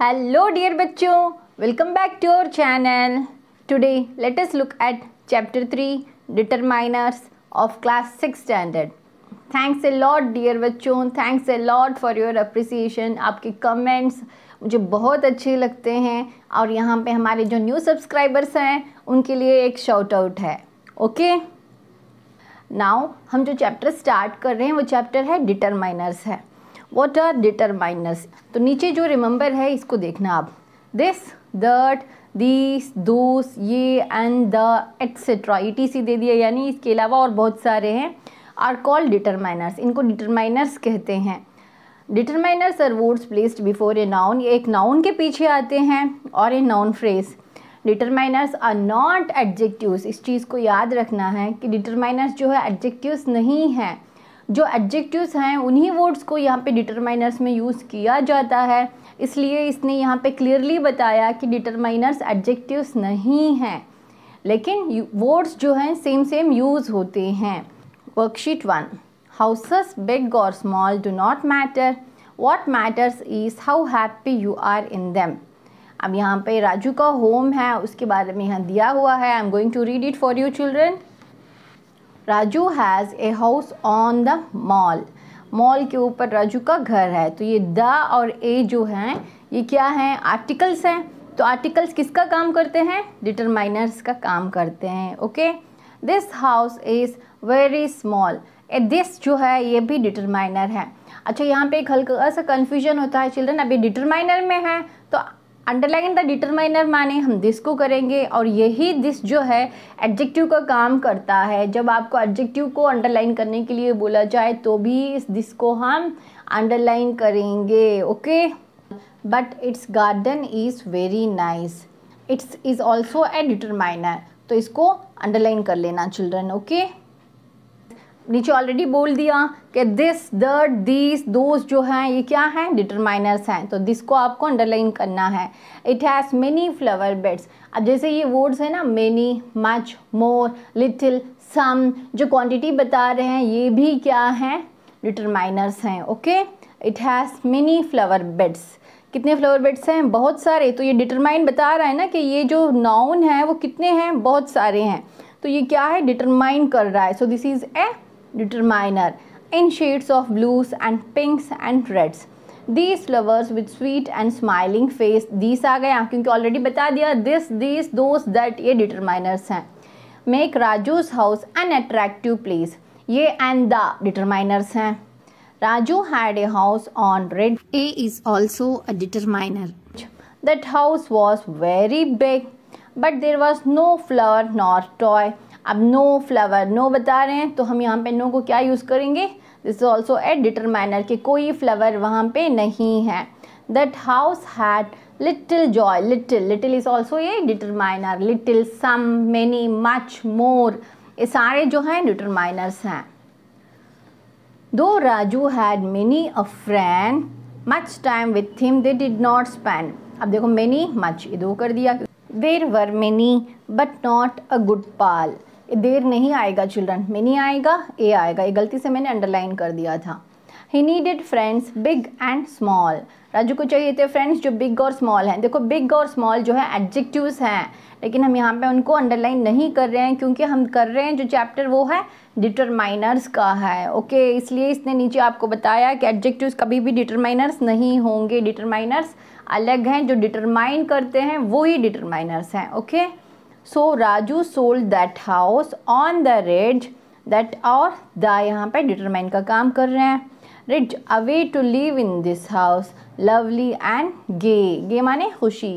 Hello dear बच्चों welcome back to our channel today let us look at chapter three determiners of class six standard thanks a lot dear बच्चों thanks a lot for your appreciation आपके comments मुझे बहुत अच्छे लगते हैं और यहाँ पे हमारे जो न्यू सब्सक्राइबर्स हैं उनके लिए एक शॉर्ट आउट है ओके okay? नाउ हम जो चैप्टर स्टार्ट कर रहे हैं वो चैप्टर है डिटरमाइनर्स है वॉट आर डिटरमाइनर्स तो नीचे जो रिमेंबर है इसको देखना आप दिस दट दिस दोस ये and the etcetera E T C दे दिया यानी इसके अलावा और बहुत सारे हैं आर कॉल्ड डिटरमाइनर्स इनको डिटरमाइनर्स कहते हैं determiners are words placed before a noun ये एक नाउन के पीछे आते हैं और a noun phrase determiners are not adjective इस चीज़ को याद रखना है कि डिटरमाइनर्स जो है एडजेक्टिव नहीं हैं जो एडजेक्टिव्स हैं उन्हीं वर्ड्स को यहाँ पे डिटरमाइनर्स में यूज़ किया जाता है इसलिए इसने यहाँ पे क्लियरली बताया कि डिटरमाइनर्स एडजेक्टिव्स नहीं हैं लेकिन वर्ड्स जो हैं सेम सेम यूज़ होते हैं वर्कशीट वन हाउसेस बिग और small do not matter what matters is how happy you are in them अब यहाँ पे राजू का होम है उसके बारे में यहाँ दिया हुआ है I am going to read it for you children Raju has a house on the mall mall के ऊपर राजू का घर है तो ये द और ए जो हैं ये क्या हैं आर्टिकल्स हैं तो आर्टिकल्स किसका काम करते हैं डिटरमाइनर्स का काम करते हैं okay this house is very small a this जो है ये भी डिटरमाइनर है अच्छा यहाँ पे एक हल्का सा कन्फ्यूजन होता है चिल्ड्रन अभी डिटरमाइनर में है तो अंडरलाइन द डिटरमाइनर माने हम दिस को करेंगे और यही दिस जो है एडजेक्टिव का काम करता है जब आपको एडजेक्टिव को अंडरलाइन करने के लिए बोला जाए तो भी इस दिस को हम अंडरलाइन करेंगे okay but its garden is very nice its is also a determiner तो इसको अंडरलाइन कर लेना चिल्ड्रन ओके okay? नीचे ऑलरेडी बोल दिया कि दिस दर्ट दिस दोज जो हैं ये क्या हैं डिटरमाइनर्स हैं तो दिस को आपको अंडरलाइन करना है it has many flower beds अब जैसे ये वर्ड्स हैं ना many much more little some जो क्वांटिटी बता रहे हैं ये भी क्या हैं डिटरमाइनर्स हैं okay it has many flower beds कितने फ्लावर बेड्स हैं बहुत सारे तो ये डिटरमाइन बता रहा है ना कि ये जो नाउन है वो कितने हैं बहुत सारे हैं तो ये क्या है डिटरमाइन कर रहा है so this is a determiner in shades of blues and pinks and reds. These flowers with sweet and smiling face, these आ गए already told you this, these, those, that These determiners हैं Make Raju's house an attractive place. ये and the determiners हैं Raju had a house on red. A is also a determiner. That house was very big, but there was no flower nor toy. अब no flower no बता रहे हैं तो हम यहाँ पे नो को क्या यूज़ करेंगे this is also a determiner कि कोई फ्लावर वहाँ पे नहीं है that house had little joy little little is also a determiner little some many much more ये सारे जो हैं डिटरमाइनर्स हैं दो Raju had many a friend much time with him they did not spend अब देखो मैनी मच ये दो कर दिया there were many but not a good pal there नहीं आएगा चिल्ड्रन में नहीं आएगा ए आएगा ये गलती से मैंने अंडरलाइन कर दिया था he needed friends big and small Raju को चाहिए थे फ्रेंड्स जो बिग और स्मॉल हैं देखो बिग और स्मॉल जो है एडजेक्टिव्स हैं लेकिन हम यहाँ पे उनको अंडरलाइन नहीं कर रहे हैं क्योंकि हम कर रहे हैं जो चैप्टर वो है डिटरमाइनर्स का है ओके इसलिए इसने नीचे आपको बताया कि एडजेक्टिव्स कभी भी डिटरमाइनर्स नहीं होंगे डिटरमाइनर्स अलग हैं जो डिटरमाइन करते हैं वो ही डिटरमाइनर्स हैं okay so Raju sold that house on the ridge that और द यहाँ पे डिटरमाइन का काम कर रहे हैं rich away to live in this house lovely and gay gay माने खुशी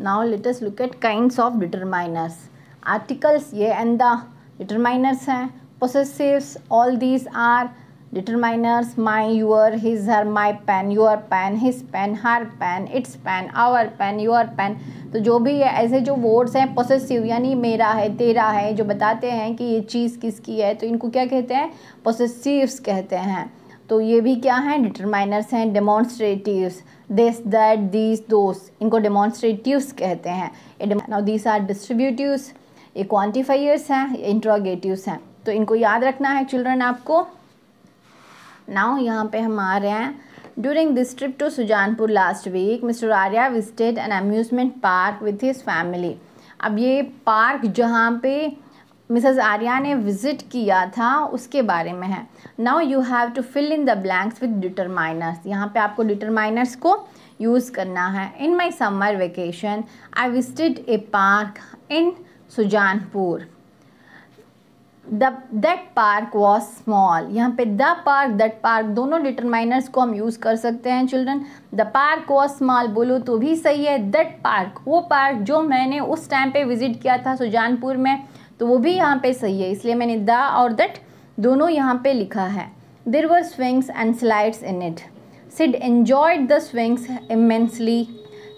now let's look at kind of determiners articles ये एंड द डिटरमाइनर्स हैं possessive all these are determiners my your his her my pen your pen his pen her pen it's pen our pen your pen तो जो भी है ऐसे जो words हैं possessive यानी मेरा है तेरा है जो बताते हैं कि ये चीज़ किसकी है तो इनको क्या कहते हैं पोसेसिव्स कहते हैं तो ये भी क्या हैं डिटरमाइनर्स हैं demonstratives this that these those इनको डेमोन्स्ट्रेटिवस कहते हैं नाउ दीज आर डिस्ट्रीब्यूटिवस ये क्वान्टिफाइयर्स हैं इंट्रोगेटिवस हैं तो इनको याद रखना है चिल्ड्रन आपको नाउ यहाँ पे हम आ रहे हैं during this trip to Sujanpur last week mister Arya visited an amusement park with his family अब ये पार्क जहाँ पे मिसेस आर्या ने विज़िट किया था उसके बारे में है now you have to fill in the blanks with determiners यहाँ पे आपको डिटरमाइनर्स को यूज़ करना है in my summer vacation I visited a park in Sujanpur the that park was small यहाँ पे द पार्क दैट पार्क दोनों डिटरमाइनर्स को हम यूज़ कर सकते हैं children the park was small बोलो तो भी सही है दैट पार्क वो पार्क जो मैंने उस टाइम पे विजिट किया था सुजानपुर में तो वो भी यहाँ पे सही है इसलिए मैंने द और दैट दोनों यहाँ पे लिखा है there were swings and slides in it Sid enjoyed the swings immensely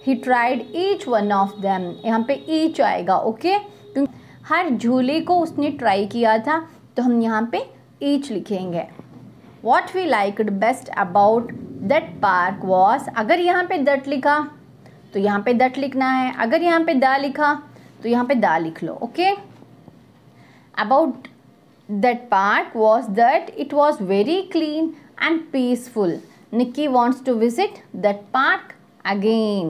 he tried each one of them यहाँ पे ईच आएगा ओके okay? हर झूले को उसने ट्राई किया था तो हम यहाँ पे ईच लिखेंगे what we like best about that park was अगर यहाँ पे दट लिखा तो यहाँ पे दट लिखना है अगर यहाँ पे दा लिखा तो यहाँ पे दा लिख लो okay about that park was that it was very clean and peaceful Nikki wants to visit that park again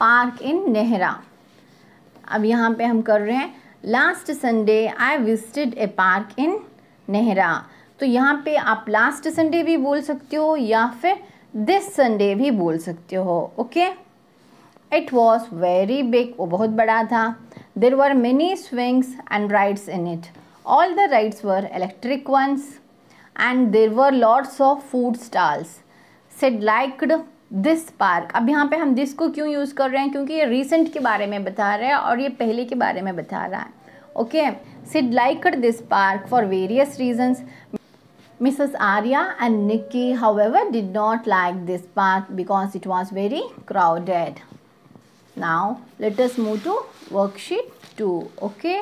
park in Nehra अब यहाँ पे हम कर रहे हैं last Sunday I visited a park in Nehra तो यहाँ पे आप लास्ट संडे भी बोल सकते हो या फिर दिस संडे भी बोल सकते हो okay it was very big वो बहुत बड़ा था there were many swings and rides in it all the rides were electric ones and there were loads of food stalls Sid liked this park अब यहाँ पे हम दिस को क्यों यूज़ कर रहे हैं क्योंकि ये रिसेंट के बारे में बता रहा है और ये पहले के बारे में बता रहा है okay Sid like this park for various reasons Mrs Arya and Nikki however did not like this park because it was very crowded now let's move to worksheet two okay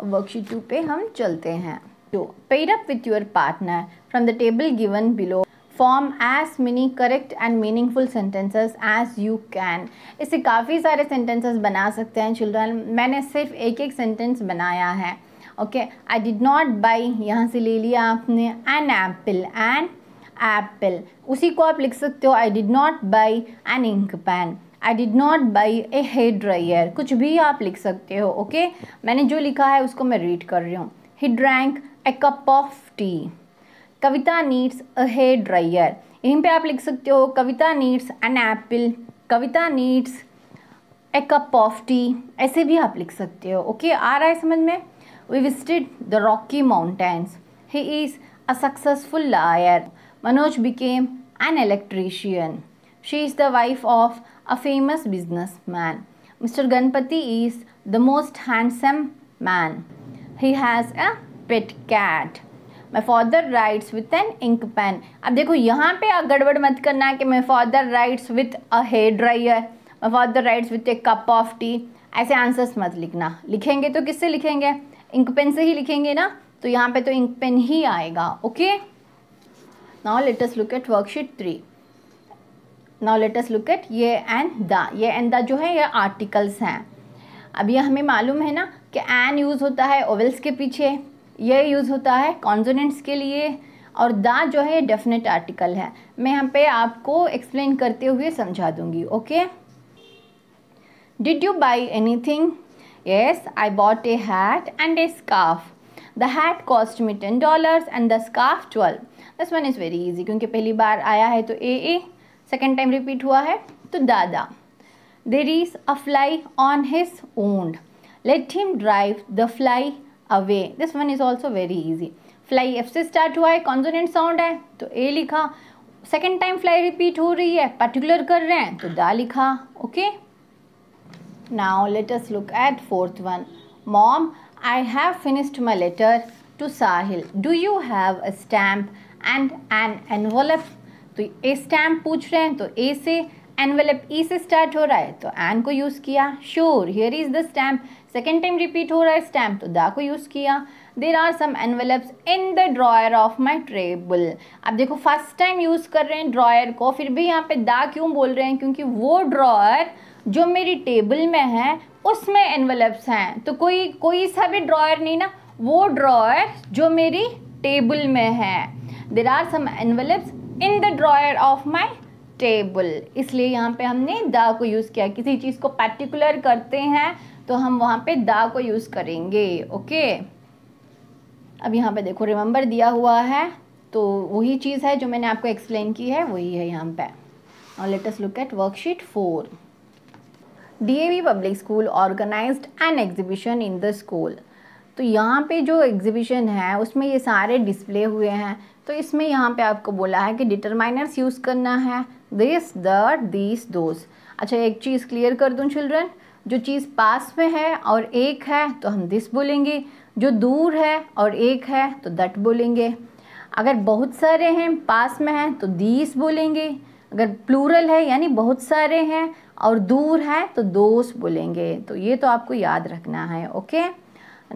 worksheet two पे हम चलते हैं to pair up with your partner from the table given below form as many correct and meaningful sentences as you can इससे काफ़ी सारे sentences बना सकते हैं चिल्ड्रन मैंने सिर्फ एक एक सेंटेंस बनाया है okay I did not buy यहाँ से ले लिया आपने एन एप्पल एन एप्पल उसी को आप लिख सकते हो I did not buy an ink pen I did not buy a hair dryer कुछ भी आप लिख सकते हो ओके okay? मैंने जो लिखा है उसको मैं रीड कर रही हूँ he drank a cup of tea Kavita needs a hair dryer यहीं पे आप लिख सकते हो Kavita needs an apple Kavita needs a cup of tea ऐसे भी आप लिख सकते हो ओके okay, आ रहा है समझ में we visited the Rocky Mountains he is a successful lawyer Manoj became an she is the wife of a famous businessman mister Ganapati is the most handsome man he has a pet cat my father writes with an ink pen अब देखो यहाँ पे आप गड़बड़ मत करना है कि my father writes with a hair dryer my father writes with a cup of tea ऐसे आंसर्स मत लिखना लिखेंगे तो किससे लिखेंगे इंक पेन से ही लिखेंगे ना तो यहाँ पे तो इंक पेन ही आएगा okay now let's look at worksheet three now let's look at ये एंड द ये एंड द जो है ये आर्टिकल्स हैं अब ये हमें मालूम है ना कि एन यूज़ होता है ओवल्स के पीछे यह यूज़ होता है कॉन्जोनेंट्स के लिए और दा जो है डेफिनेट आर्टिकल है मैं यहाँ पे आपको एक्सप्लेन करते हुए समझा दूंगी okay did you buy anything yes I bought a hat and a scarf the hat cost me ten dollar and the scarf twelve दस वन इज़ वेरी ईजी क्योंकि पहली बार आया है तो a a second time repeat हुआ है तो दादा there is a fly on his hand let him drive the fly away this one is also very easy fly F से स्टार्ट हुआ है कॉन्जोनेंट साउंड है तो ए लिखा सेकेंड टाइम फ्लाई रिपीट हो रही है पर्टिकुलर कर रहे हैं तो दा लिखा okay now let us look at fourth one mom I have finished my letter to Sahil do you have a stamp and an envelope तो ए स्टैम्प पूछ रहे हैं तो ए से एनवलप ई e से स्टार्ट हो रहा है तो एन को यूज़ किया sure here is the stamp second time repeat हो रहा है स्टैम्प तो दा को यूज़ किया there are some envelopes in the drawer of my table अब देखो फर्स्ट टाइम यूज़ कर रहे हैं ड्रॉयर को फिर भी यहाँ पे दा क्यों बोल रहे हैं क्योंकि वो ड्रॉयर जो मेरी टेबल में है उसमें एनवेलप्स हैं तो कोई कोई सा भी ड्रॉयर नहीं ना वो ड्रॉयर जो मेरी टेबल में है there are some envelopes in the drawer of my table इसलिए यहाँ पे हमने द को यूज़ किया किसी चीज़ को पर्टिकुलर करते हैं तो हम वहाँ पे दा को यूज़ करेंगे ओके अब यहाँ पे देखो रिमेंबर दिया हुआ है तो वही चीज़ है जो मैंने आपको एक्सप्लेन की है वही है यहाँ पे और let's look at worksheet four we public school organise an exhibition in the school तो यहाँ पे जो एग्जिबिशन है उसमें ये सारे डिस्प्ले हुए हैं तो इसमें यहाँ पे आपको बोला है कि डिटरमाइनर्स यूज़ करना है दिस द दिस दोज अच्छा एक चीज़ क्लियर कर दूँ चिल्ड्रन जो चीज़ पास में है और एक है तो हम दिस बोलेंगे जो दूर है और एक है तो दट बोलेंगे अगर बहुत सारे हैं पास में हैं तो दीस बोलेंगे अगर प्लूरल है यानी बहुत सारे हैं और दूर है तो दोस्त बोलेंगे तो ये तो आपको याद रखना है okay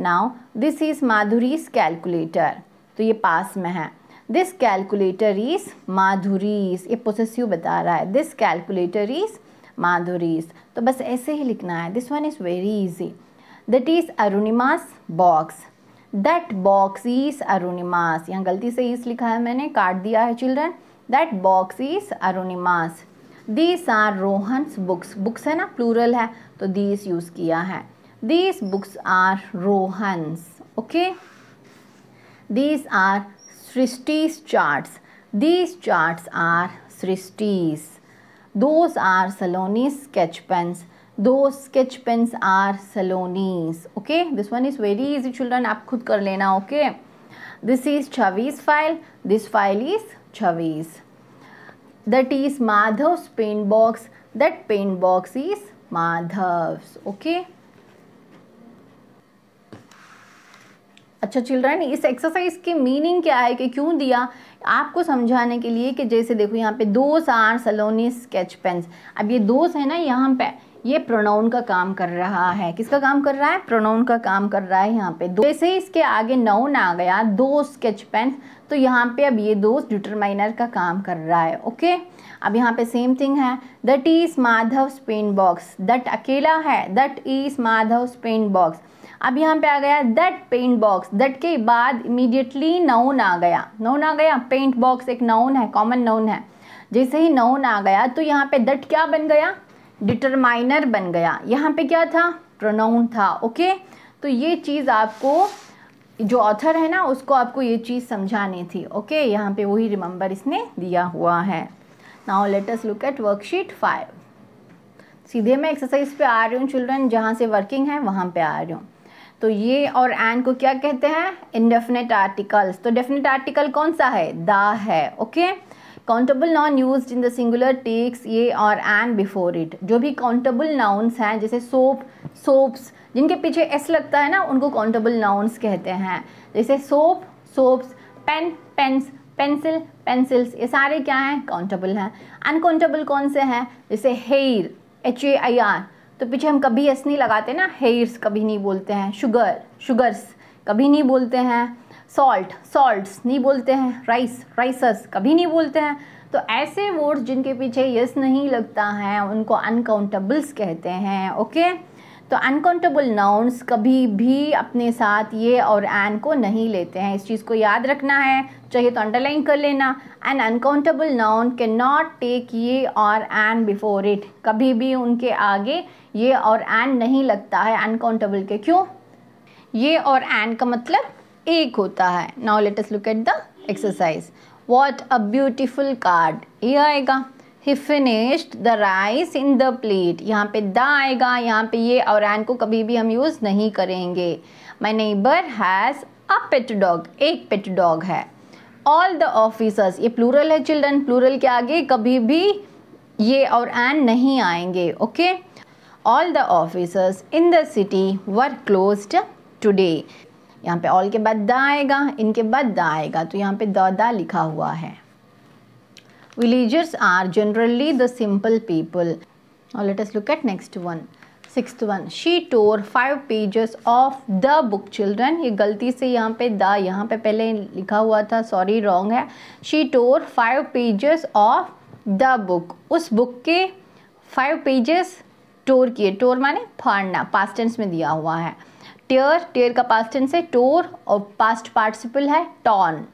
now this is Madhuri's calculator तो ये पास में है दिस कैलकुलेटर इज़ माधुरीज ये पोसेसिव बता रहा है दिस कैलकुलेटर इज़ माधुरीज तो बस ऐसे ही लिखना है this one is very easy that is Arunima's box that box is Arunima's यहाँ गलती से इस लिखा है मैंने काट दिया है children that box is Arunima's these are Rohan's books books है ना प्लूरल है तो दीज यूज़ किया है these books are Rohan's okay these are Srishti's chart these chart are Srishti Those are Saloni sketch pens. Those sketch pens are Saloni's. Okay, this one is very easy children. आप खुद कर लेना okay. This is Chavi's file. This file is Chavi's. That is Madhav's paint box. That paint box is Madhav's. Okay. अच्छा children इस exercise की meaning क्या है कि क्यों दिया आपको समझाने के लिए कि जैसे देखो यहाँ पे दो आर सलोनी स्केच पेन्स अब ये दोस है ना यहाँ पे ये प्रोनाउन का काम कर रहा है किसका काम कर रहा है प्रोनाउन का काम कर रहा है यहाँ पे जैसे इसके आगे नाउन आ गया दो स्केच पेन तो यहाँ पे अब ये दो डिटरमाइनर का काम कर रहा है ओके अब यहाँ पे सेम थिंग है that is Madhav s pen box that अकेला है that is Madhav s pen box अब यहाँ पे आ गया दैट पेंट बॉक्स दैट के बाद इमीडिएटली नाउन आ गया नाउन आ गया पेंट बॉक्स एक नाउन है कॉमन नाउन है जैसे ही नाउन आ गया तो यहाँ पे दैट क्या बन गया डिटरमाइनर बन गया यहाँ पे क्या था प्रोनाउन था ओके तो ये चीज़ आपको जो ऑथर है ना उसको आपको ये चीज़ समझानी थी ओके यहाँ पे वही रिमेंबर इसने दिया हुआ है now let us look at worksheet five सीधे मैं एक्सरसाइज पे आ रही हूँ चिल्ड्रन जहाँ से वर्किंग है वहाँ पे आ रही हूँ तो ये और एन को क्या कहते हैं इनडेफिनेट आर्टिकल्स तो डेफिनेट आर्टिकल कौन सा है द है okay countable noun use in the singular takes ये और एन बिफोर इट जो भी काउंटेबल नाउन्स हैं जैसे सोप सोप्स जिनके पीछे एस लगता है ना उनको काउंटेबल नाउन्स कहते हैं जैसे soap soaps pen pens pencil pencils ये सारे क्या हैं काउंटेबल हैं अनकाउंटेबल कौन से हैं जैसे hair H A I R तो पीछे हम कभी एस नहीं लगाते ना हेयर्स कभी नहीं बोलते हैं शुगर शुगर्स कभी नहीं बोलते हैं सॉल्ट सॉल्ट्स नहीं बोलते हैं राइस राइसस कभी नहीं बोलते हैं तो ऐसे वर्ड्स जिनके पीछे यस नहीं लगता है उनको अनकाउंटेबल्स कहते हैं ओके तो अनकाउंटेबल नाउंस कभी भी अपने साथ ये और एन को नहीं लेते हैं इस चीज़ को याद रखना है चाहिए तो अंडरलाइन कर लेना an uncountable noun can not take ये और एन बिफोर इट कभी भी उनके आगे ये और एन नहीं लगता है एन काउंटेबल के क्यों ये और एन का मतलब एक होता है now let us look at the exercise what a beautiful card ये आएगा he finished the rice in the plate यहाँ पे द आएगा यहाँ पे ये और एन को कभी भी हम यूज़ नहीं करेंगे my neighbour has a pet dog एक पेट डॉग है ऑल द ऑफिसर्स ये प्लूरल है चिल्ड्रन प्लूरल के आगे कभी भी ये और एन नहीं आएंगे okay okay? All the officers in the city were close today यहाँ पे ऑल के बाद द आएगा इनके बाद द आएगा तो यहाँ पे द द लिखा हुआ है villagers are generally the simple people और let us look at next one six one she tore five pages of the book children ये गलती से यहाँ पे द यहाँ पे पहले लिखा हुआ था सॉरी रॉन्ग है she tore five pages of the book उस बुक के फाइव पेजेस टोर किए टोर माने फाड़ना पास्ट टेंस में दिया हुआ है टेयर टेयर का पास्ट टेंस है टोर और पास्ट पार्टिसिपल है torn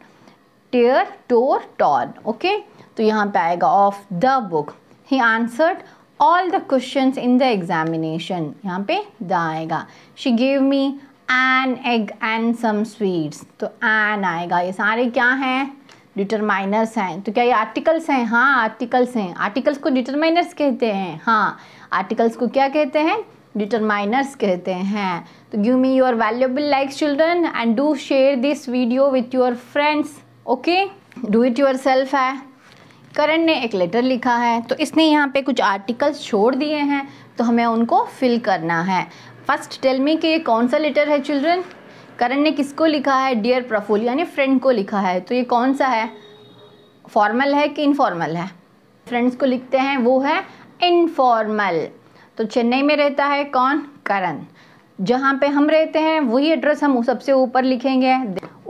tear tore torn okay तो यहाँ पे आएगा of the book he answered all the question in the examination यहाँ पे द आएगा she give me an egg and some sweets तो एन आएगा ये सारे क्या हैं डिटरमाइनर्स हैं तो क्या ये आर्टिकल्स हैं हाँ आर्टिकल्स हैं आर्टिकल्स को डिटरमाइनर्स कहते हैं हाँ आर्टिकल्स को क्या कहते हैं डिटरमाइनर्स कहते हैं तो give me your valuable likes children and do share this video with your friends okay do it yourself है करण ने एक लेटर लिखा है तो इसने यहाँ पे कुछ आर्टिकल्स छोड़ दिए हैं तो हमें उनको फिल करना है फर्स्ट टेल मी कि ये कौन सा लेटर है चिल्ड्रन करण ने किसको लिखा है डियर प्रफुल यानी फ्रेंड को लिखा है तो ये कौन सा है फॉर्मल है कि इनफॉर्मल है फ्रेंड्स को लिखते हैं वो है इनफॉर्मल तो चेन्नई में रहता है कौन करण जहाँ पे हम रहते हैं वही एड्रेस हम सबसे ऊपर लिखेंगे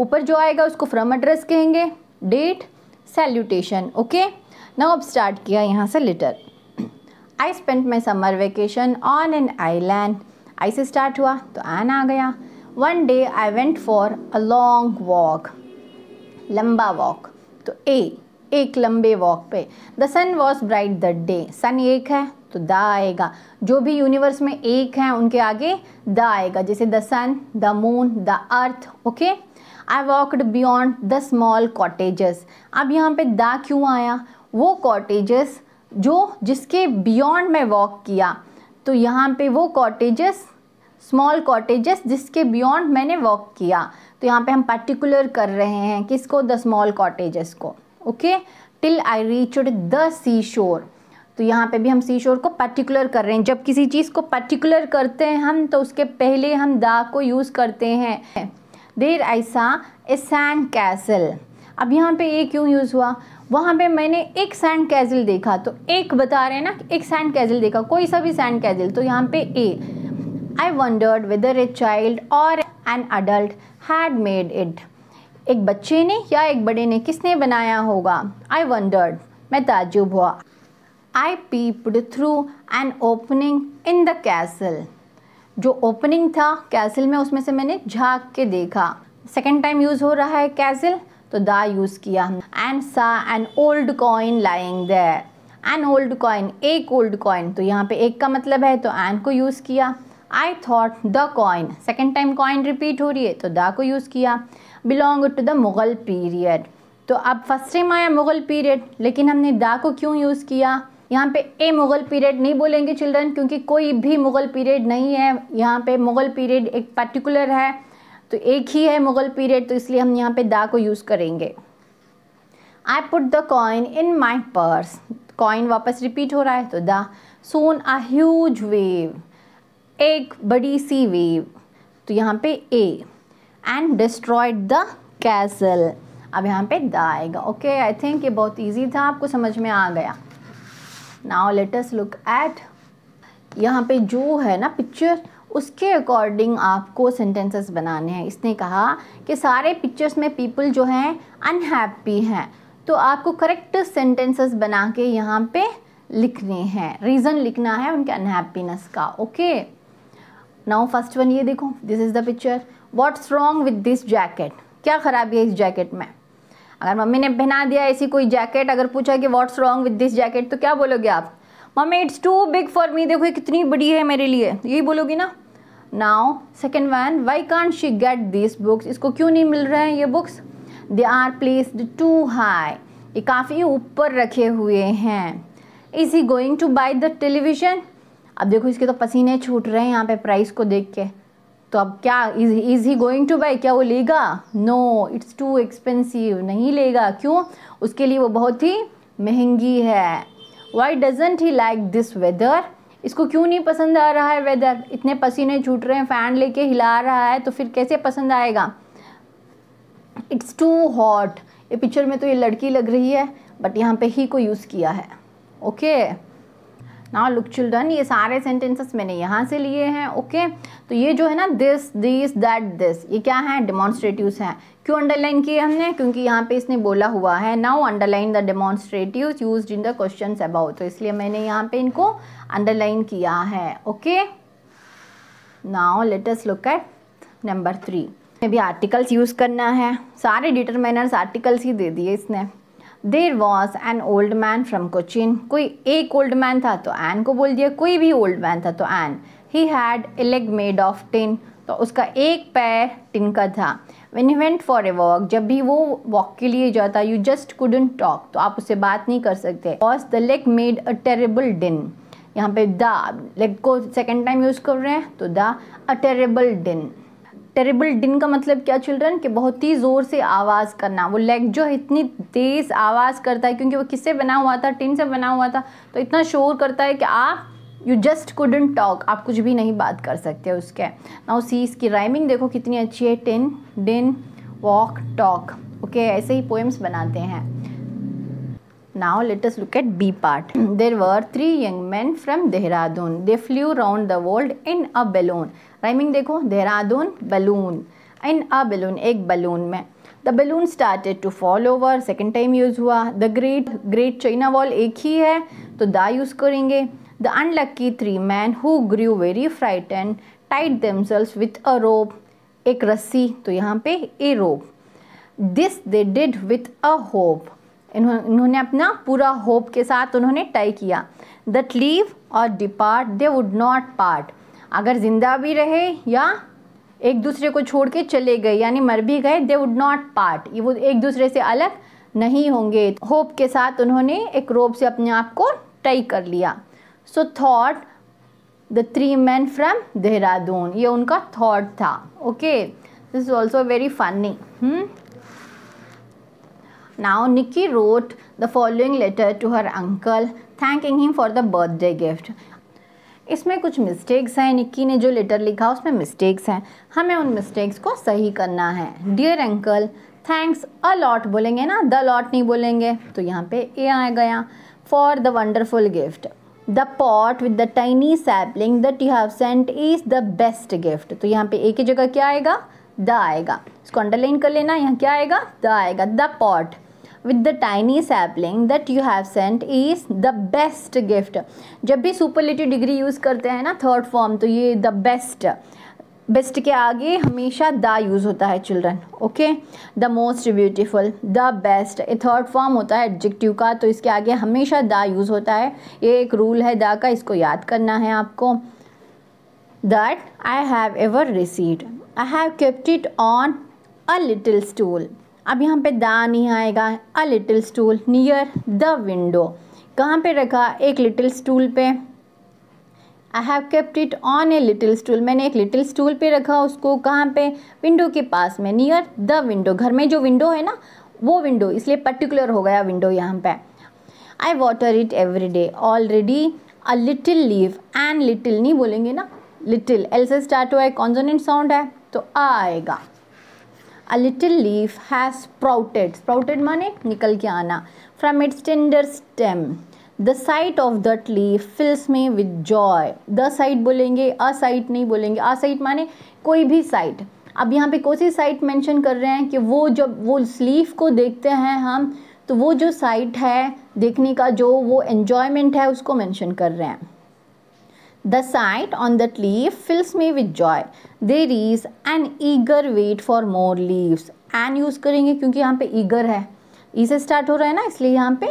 ऊपर जो आएगा उसको फ्रॉम एड्रेस कहेंगे डेट सैल्यूटेशन ओके नाउ अब स्टार्ट किया यहाँ से letter I spent my summer vacation on an island I से स्टार्ट हुआ तो आन आ गया one day I went for a long walk लंबा वॉक तो ए एक लंबे वॉक पे the sun was bright the day sun एक है तो द आएगा जो भी यूनिवर्स में एक है उनके आगे द आएगा जैसे the sun the moon the earth okay I walked beyond the small cottages अब यहाँ पे द क्यों आया वो कॉटेजेस जो जिसके बियॉन्ड मैं वॉक किया तो यहाँ पे वो कॉटेजेस स्मॉल कॉटेजेस जिसके बियॉन्ड मैंने वॉक किया तो यहाँ पे हम पर्टिकुलर कर रहे हैं किसको द स्मॉल कॉटेजेस को okay till I reached the seashore तो यहाँ पे भी हम सी शोर को पर्टिकुलर कर रहे हैं जब किसी चीज़ को पर्टिकुलर करते हैं हम तो उसके पहले हम दा को यूज़ करते हैं देर आई सा ए सैंड कैसल अब यहाँ पे ये क्यों यूज़ हुआ वहाँ पे मैंने एक सैंड कैजल देखा तो एक बता रहे हैं ना एक सैंड कैजल देखा कोई सा भी सैंड कैजल तो यहाँ पे a I wondered whether a child और an adult had made it एक बच्चे ने या एक बड़े ने किसने बनाया होगा आई वंडर्ड मैं ताजुब हुआ I peeped through an opening in the castle जो ओपनिंग था कैसल में उसमें से मैंने झाँक के देखा सेकेंड टाइम यूज़ हो रहा है कैसल तो दा यूज़ किया and saw an old coin lying there an old coin एक ओल्ड कॉइन तो यहाँ पे एक का मतलब है तो एन को यूज़ किया I thought the coin second time coin repeat हो रही है तो द को यूज़ किया belong to the Mughal period तो अब फर्स्ट टाइम आया मुग़ल पीरियड लेकिन हमने द को क्यों यूज़ किया यहाँ पे ए मुग़ल पीरियड नहीं बोलेंगे चिल्ड्रन क्योंकि कोई भी मुग़ल पीरियड नहीं है यहाँ पे मुग़ल पीरियड एक पर्टिकुलर है तो एक ही है मुग़ल पीरियड तो इसलिए हम यहाँ पे दा को यूज़ करेंगे I put the coin in my purse coin वापस रिपीट हो रहा है तो दा सोन आ ह्यूज वेव एक बड़ी सी वेव तो यहाँ पे a and destroyed the castle अब यहाँ पे द आएगा ओके आई थिंक ये बहुत ईजी था आपको समझ में आ गया नाउ लेटस लुक एट यहाँ पे जो है ना पिक्चर उसके अकॉर्डिंग आपको सेंटेंसेस बनाने हैं इसने कहा कि सारे पिक्चर्स में पीपल जो हैं अनहैप्पी हैं तो आपको करेक्ट सेंटेंसेस बना के यहाँ पे लिखने हैं रीज़न लिखना है उनके अनहैप्पीनेस का okay okay? Now first one ये देखो this is the picture what's wrong with this jacket क्या खराबी है इस जैकेट में अगर मम्मी ने पहना दिया ऐसी कोई जैकेट अगर पूछा कि what's wrong with this jacket तो क्या बोलोगे आप मम्मी it's too big for me देखो ये कितनी बड़ी है मेरे लिए यही बोलोगी ना now second one why can't she get this books इसको क्यों नहीं मिल रहे हैं ये books they are placed too high ये काफ़ी ऊपर रखे हुए हैं is he going to buy the television अब देखो इसके तो पसीने छूट रहे हैं यहाँ पे प्राइस को देख के तो अब क्या is is he going to buy क्या वो लेगा नो इट्स टू एक्सपेंसिव नहीं लेगा क्यों उसके लिए वो बहुत ही महंगी है why doesn't he like this weather इसको क्यों नहीं पसंद आ रहा है वेदर इतने पसीने छूट रहे हैं फ़ैन लेके हिला रहा है तो फिर कैसे पसंद आएगा इट्स टू हॉट ये पिक्चर में तो ये लड़की लग रही है बट यहाँ पे ही को यूज़ किया है ओके okay? ना लुक चिल्ड्रन ये सारे सेंटेंसेस मैंने यहाँ से लिए हैं ओके तो ये जो है ना दिस दिस दैट दिस ये क्या है डेमोन्स्ट्रेटिव है क्यों अंडरलाइन किए हमने क्योंकि यहाँ पे इसने बोला हुआ है now underline the demonstrative use in the question about तो इसलिए मैंने यहाँ पे इनको अंडरलाइन किया है okay now let's look at number three भी आर्टिकल्स यूज़ करना है सारे डिटरमाइनर्स आर्टिकल्स ही दे दिए इसने there was an old man from Cochin कोई एक ओल्ड मैन था तो एन को बोल दिया कोई भी ओल्ड मैन था तो an he had a leg made of tin तो उसका एक पैर टिन का था when he went for a walk जब भी वो वॉक के लिए जाता यू जस्ट कुडेंट टॉक तो आप उससे बात नहीं कर सकते was the leg made a terrible din यहाँ पे द लेग को सेकेंड टाइम यूज़ कर रहे हैं तो the a terrible din terrible din का मतलब क्या चिल्ड्रन कि बहुत ही ज़ोर से आवाज़ करना वो लेग जो है इतनी तेज़ आवाज़ करता है क्योंकि वो किससे बना हुआ था टिन से बना हुआ था तो इतना शोर करता है कि आप यू जस्ट कुडेंट टॉक आप कुछ भी नहीं बात कर सकते उसके ना उसी इसकी राइमिंग देखो कितनी अच्छी है टिन डिन वॉक टॉक ओके ऐसे ही पोएम्स बनाते हैं Now let us look at B part. there were three young men from Dehradun. They flew round the world in a balloon. Rhyming देखो Dehradun balloon in a balloon एक balloon में the balloon started to fall over second time use हुआ the great great China wall एक ही है तो the use करेंगे the unlucky three man who grew very fright and tight damsels with a rope एक रस्सी तो यहाँ पे a rope this they did with a hope इन्होंने अपना पूरा होप के साथ उन्होंने टाई किया दट लीव और depart they would not part अगर ज़िंदा भी रहे या एक दूसरे को छोड़ के चले गए यानी मर भी गए दे वुड नॉट पार्ट ये वो एक दूसरे से अलग नहीं होंगे होप के साथ उन्होंने एक रोप से अपने आप को टई कर लिया so thought the three man from Dehradun ये उनका थॉट था okay this is also very funny now Nikki wrote the following letter to her uncle thanking him for the birthday gift इसमें कुछ मिस्टेक्स हैं निक्की ने जो लेटर लिखा उसमें मिस्टेक्स हैं हमें उन मिस्टेक्स को सही करना है dear uncle thanks a lot बोलेंगे ना द लॉट नहीं बोलेंगे तो यहाँ पे ए आ गया for the wonderful gift the pot with the tiny sapling that you have sent is the best gift तो यहाँ पे ए की जगह क्या आएगा द आएगा इसको अंडरलाइन कर लेना यहाँ क्या आएगा द आएगा the pot with the tiny sapling that you have sent is the best gift जब भी सुपरलेटिव डिग्री यूज़ करते हैं ना थर्ड फॉर्म तो ये द बेस्ट बेस्ट के आगे हमेशा द यूज़ होता है children okay the most beautiful the best a third form होता है एडजेक्टिव का तो इसके आगे हमेशा द यूज़ होता है ये एक रूल है द का इसको याद करना है आपको that I have ever received I have kept it on a little stool अब यहाँ पे द नहीं आएगा a little stool near the window कहाँ पे रखा एक लिटिल स्टूल पे I have kept it on a little stool मैंने एक लिटिल स्टूल पे रखा उसको कहाँ पे विंडो के पास में नियर द विंडो घर में जो विंडो है ना वो विंडो इसलिए पर्टिकुलर हो गया विंडो यहाँ पे I water it every day already a little leave and little नहीं बोलेंगे ना लिटिल एल से स्टार्ट हुआ है कॉन्जोनेंट साउंड है तो आएगा a little leaf has sprouted sprouted माने निकल के आना from its tender stem the sight of that leaf fills me with joy the sight बोलेंगे अ साइट नहीं बोलेंगे अ साइट माने कोई भी साइट अब यहाँ पे कौन सी साइट मैंशन कर रहे हैं कि वो जब वो लीफ को देखते हैं हम तो वो जो साइट है देखने का जो वो एन्जॉयमेंट है उसको मैंशन कर रहे हैं The sight on that leave fills me with joy there is an eager wait for more leaves an use करेंगे क्योंकि यहाँ पे ईगर है ई से स्टार्ट हो रहा है ना इसलिए यहाँ पे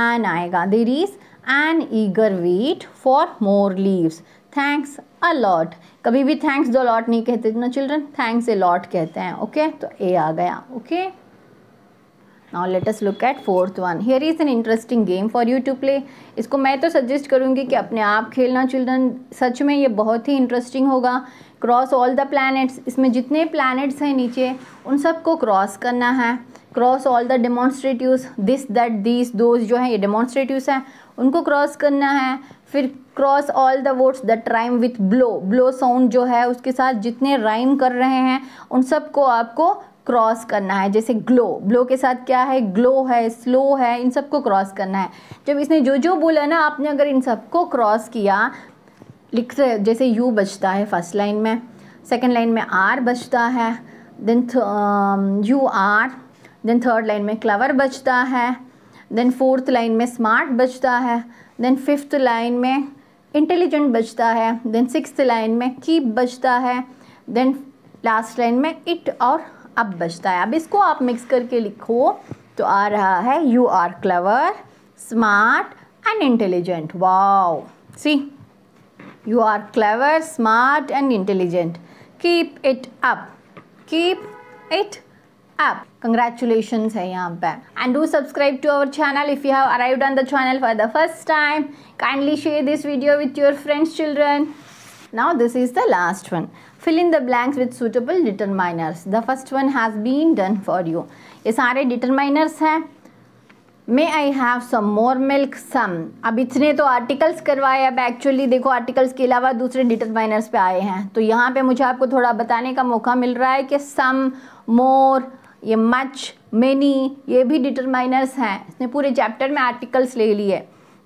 एन आएगा there is an eager wait for more leaves thanks a lot कभी भी थैंक्स दो लॉट नहीं कहते ना चिल्ड्रन थैंक्स ए लॉट कहते हैं ओके okay? तो ए आ गया okay okay? Now let us look at fourth one here is an interesting game for you to play इसको मैं तो सजेस्ट करूँगी कि अपने आप खेलना चिल्ड्रन सच में ये बहुत ही इंटरेस्टिंग होगा क्रॉस ऑल द प्लानट्स इसमें जितने प्लानट्स हैं नीचे उन सबको क्रॉस करना है cross all the demonstratives this that this those जो है ये डेमोन्स्ट्रेटिव हैं उनको क्रॉस करना है फिर cross all the words the rhyme with blow blow sound जो है उसके साथ जितने राइम कर रहे हैं उन सबको आपको क्रॉस करना है जैसे ग्लो ग्लो के साथ क्या है ग्लो है स्लो है इन सबको क्रॉस करना है जब इसने जो जो बोला ना आपने अगर इन सबको क्रॉस किया लिख जैसे यू बचता है फर्स्ट लाइन में सेकेंड लाइन में आर बचता है then you are then third line में क्लवर बचता है देन फोर्थ लाइन में स्मार्ट बचता है देन फिफ्थ लाइन में इंटेलिजेंट बचता है देन सिक्स्थ लाइन में कीप बचता है देन लास्ट लाइन में इट और अब बचता है अब इसको आप मिक्स करके लिखो तो आ रहा है you are clever smart and intelligent wow see you are clever smart and intelligent keep it up keep it up congratulation है यहाँ पे and do subscribe to our channel if you have arrive on the channel for the first time kindly share this video with your friends children now this is the last one fill in the blanks with suitable determiners the first one has been done for you ये सारे determiners हैं मे I have some more milk सम अब इतने तो articles करवाए अब actually देखो articles के अलावा दूसरे डिटरमाइनर्स पे आए हैं तो यहाँ पे मुझे आपको थोड़ा बताने का मौका मिल रहा है कि सम मोर ये मच मेनी ये भी डिटरमाइनर्स हैं इसने पूरे चैप्टर में आर्टिकल्स ले लिए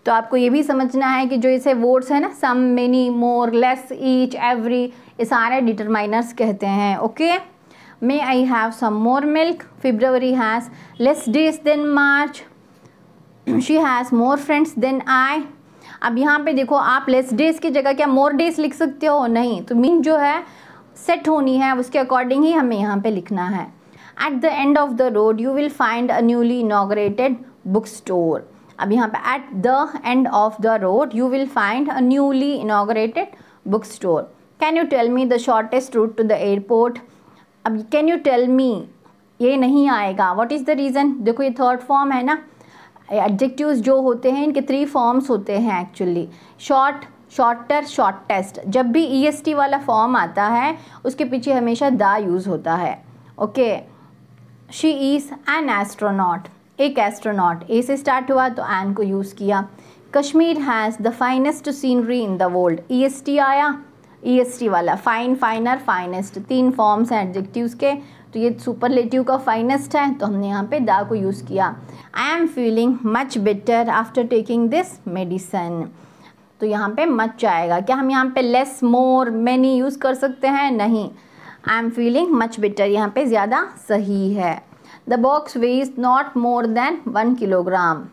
तो आपको ये भी समझना है कि जो इसे वर्ड्स हैं ना some many more less each every ये सारे डिटरमाइनर्स कहते हैं okay may I have some more milk February has less days than March she has more friends than I अब यहाँ पे देखो आप लेस डेज की जगह क्या मोर डेज लिख सकते हो नहीं तो मीन जो है सेट होनी है उसके अकॉर्डिंग ही हमें यहाँ पे लिखना है at the end of the road you will find a newly inaugurated book store अब यहाँ पे at the end of the road you will find a newly inaugurated book store can you tell me the shortest route to the airport अब can you tell me ये नहीं आएगा what is the reason देखो ये third form है ना adjectives जो होते हैं इनके थ्री फॉर्म्स होते हैं एक्चुअली शॉर्ट शॉर्टर शॉर्टेस्ट जब भी ई एस टी वाला फॉर्म आता है उसके पीछे हमेशा दा यूज़ होता है okay she is an astronaut एक एस्ट्रोनॉट ए से स्टार्ट हुआ तो एन को यूज़ किया Kashmir has the finest scenery in the world E S T आया ईएसटी e वाला फाइन फाइनर फाइनेस्ट तीन फॉर्म्स हैं एडजेक्टिव्स के तो ये सुपरलेटिव का फाइनेस्ट है तो हमने यहाँ पे दा को यूज़ किया I am feeling much better after taking this medicine तो यहाँ पे मच आएगा क्या हम यहाँ पे लेस मोर मैनी यूज़ कर सकते हैं नहीं I am feeling much better यहाँ पे ज़्यादा सही है the box weighs not more than one kilogram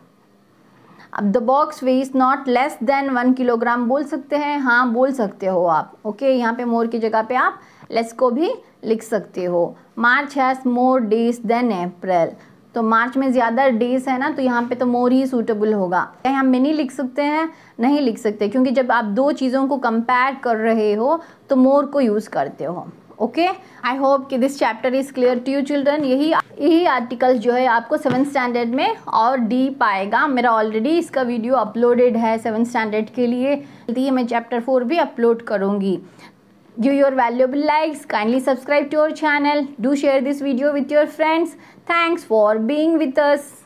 अब the box weighs not less than one kilogram बोल सकते हैं हाँ बोल सकते हो आप ओके यहाँ पे मोर की जगह पे आप लेस को भी लिख सकते हो March has more days than April तो मार्च में ज़्यादा डेज है ना तो यहाँ पे तो मोर ही सूटेबल होगा चाहे हम मिनी लिख सकते हैं नहीं लिख सकते क्योंकि जब आप दो चीज़ों को कंपेयर कर रहे हो तो मोर को यूज़ करते हो ओके आई होप कि this chapter is clear to you children यही यही आर्टिकल जो है आपको सेवन स्टैंडर्ड में और डी पाएगा मेरा ऑलरेडी इसका वीडियो अपलोडेड है सेवन स्टैंडर्ड के लिए जल्दी मैं चैप्टर फोर भी अपलोड करूँगी give your valuable likes kindly subscribe to our channel do share this video with your friends thanks for being with us